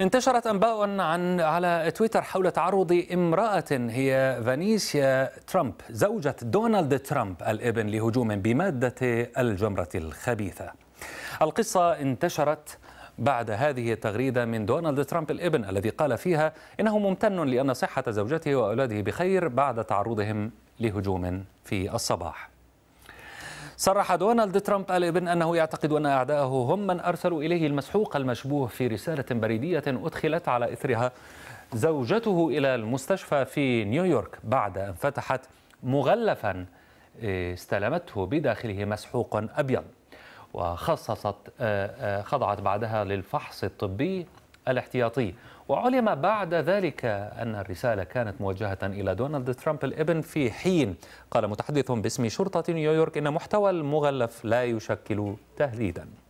انتشرت أنباء عن على تويتر حول تعرض امرأة هي فانيسيا ترامب زوجة دونالد ترامب الابن لهجوم بمادة الجمرة الخبيثة القصة انتشرت بعد هذه التغريدة من دونالد ترامب الابن الذي قال فيها إنه ممتن لأن صحة زوجته وأولاده بخير بعد تعرضهم لهجوم في الصباح صرح دونالد ترامب الابن أنه يعتقد أن أعداءه هم من أرسلوا إليه المسحوق المشبوه في رسالة بريدية أدخلت على إثرها زوجته إلى المستشفى في نيويورك بعد أن فتحت مغلفا استلمته بداخله مسحوق أبيض وخصصت آه، آه، خضعت بعدها للفحص الطبي الاحتياطي وعلم بعد ذلك أن الرسالة كانت موجهة إلى دونالد ترامب الابن في حين قال متحدث باسم شرطة نيويورك إن محتوى المغلف لا يشكل تهديداً